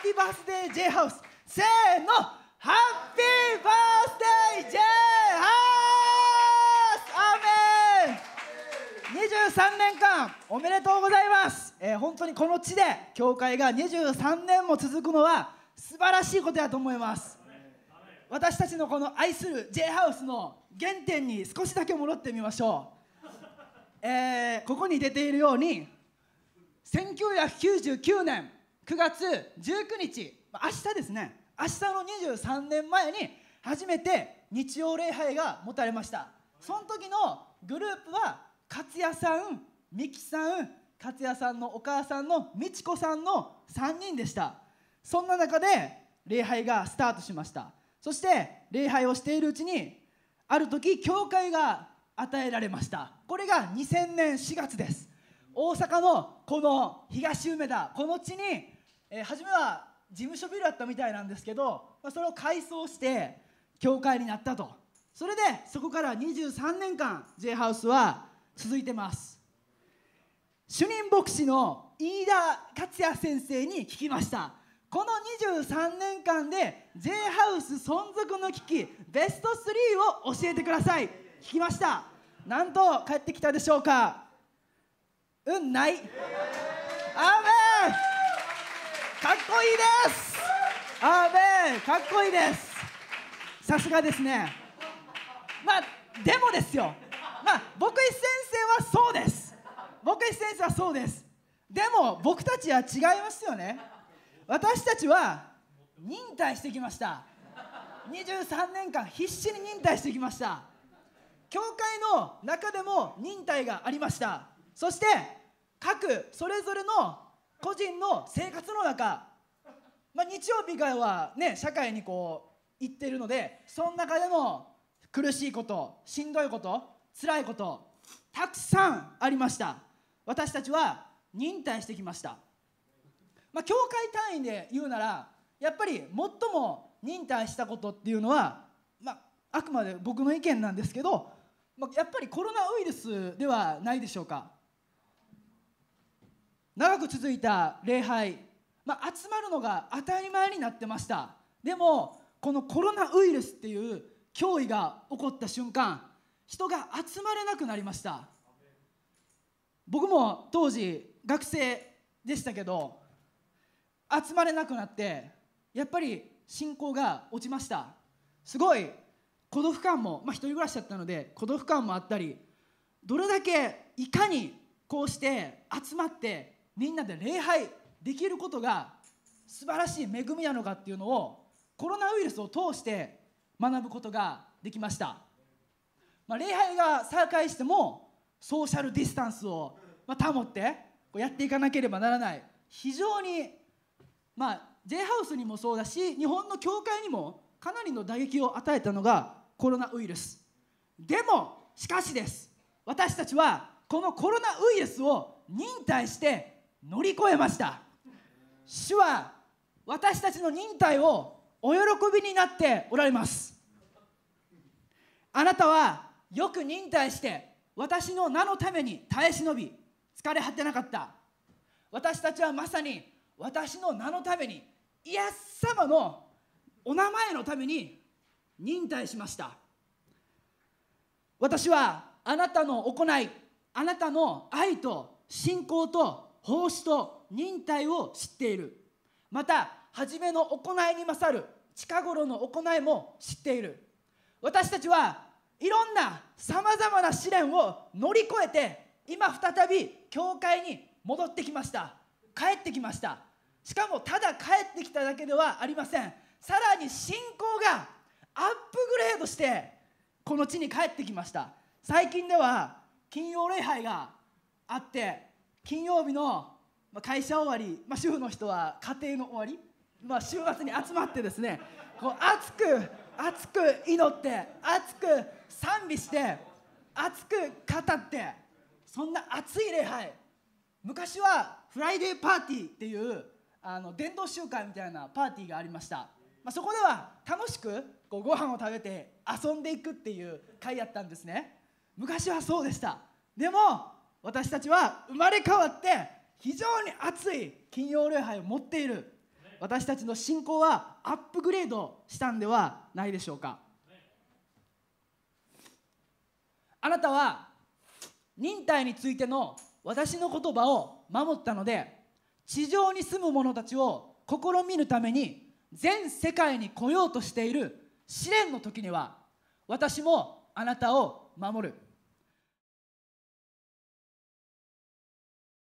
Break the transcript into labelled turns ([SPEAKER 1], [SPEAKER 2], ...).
[SPEAKER 1] ッピーバースデー J ハウスせーのハッピーバースデー J ハウスアーメン23年間おめでとうございます、えー、本当にこの地で教会が23年も続くのは素晴らしいことやと思います私たちのこの愛する J ハウスの原点に少しだけ戻ってみましょう、えー、ここに出ているように1999年9月19日明日ですね明日の23年前に初めて日曜礼拝が持たれましたその時のグループは勝也さん美樹さん勝也さんのお母さんの美智子さんの3人でしたそんな中で礼拝がスタートしましたそして礼拝をしているうちにある時教会が与えられましたこれが2000年4月です大阪のこの東梅田この地にえー、初めは事務所ビルだったみたいなんですけど、まあ、それを改装して教会になったとそれでそこから23年間 J ハウスは続いてます主任牧師の飯田克也先生に聞きましたこの23年間で J ハウス存続の危機ベスト3を教えてください聞きましたなんと帰ってきたでしょうかうんないアーメンかっこいいですアーメンかっこいいですさすがですねまあでもですよまあ牧師先生はそうです僕師先生はそうですでも僕たちは違いますよね私たちは忍耐してきました23年間必死に忍耐してきました教会の中でも忍耐がありましたそして各それぞれの個人の生活の中、まあ、日曜日からは、ね、社会にこう行ってるのでその中でも苦しいことしんどいこと辛いことたくさんありました私たちは忍耐してきました、まあ、教会単位で言うならやっぱり最も忍耐したことっていうのは、まあ、あくまで僕の意見なんですけど、まあ、やっぱりコロナウイルスではないでしょうか長く続いた礼拝、まあ、集まるのが当たり前になってましたでもこのコロナウイルスっていう脅威が起こった瞬間人が集まれなくなりました僕も当時学生でしたけど集まれなくなってやっぱり信仰が落ちましたすごい孤独感も、まあ、一人暮らしだったので孤独感もあったりどれだけいかにこうして集まってみんなで礼拝できることが素晴らしい恵みなのかっていうのをコロナウイルスを通して学ぶことができました、まあ、礼拝が再開してもソーシャルディスタンスを、ま保ってこうやっていかなければならない非常に、まあ、J ハウスにもそうだし日本の教会にもかなりの打撃を与えたのがコロナウイルスでもしかしです私たちはこのコロナウイルスを忍耐して乗り越えました主は私たちの忍耐をお喜びになっておられますあなたはよく忍耐して私の名のために耐え忍び疲れ果てなかった私たちはまさに私の名のためにイエス様のお名前のために忍耐しました私はあなたの行いあなたの愛と信仰と奉仕と忍耐を知っているまた初めの行いに勝る近頃の行いも知っている私たちはいろんなさまざまな試練を乗り越えて今再び教会に戻ってきました帰ってきましたしかもただ帰ってきただけではありませんさらに信仰がアップグレードしてこの地に帰ってきました最近では金曜礼拝があって金曜日の会社終わり、まあ、主婦の人は家庭の終わり、まあ、週末に集まってですねこう熱く熱く祈って熱く賛美して熱く語ってそんな熱い礼拝昔はフライデーパーティーっていうあの伝道集会みたいなパーティーがありました、まあ、そこでは楽しくこうご飯を食べて遊んでいくっていう会やったんですね昔はそうでしたでも私たちは生まれ変わって非常に熱い金曜礼拝を持っている私たちの信仰はアップグレードしたんではないでしょうかあなたは忍耐についての私の言葉を守ったので地上に住む者たちを試みるために全世界に来ようとしている試練の時には私もあなたを守る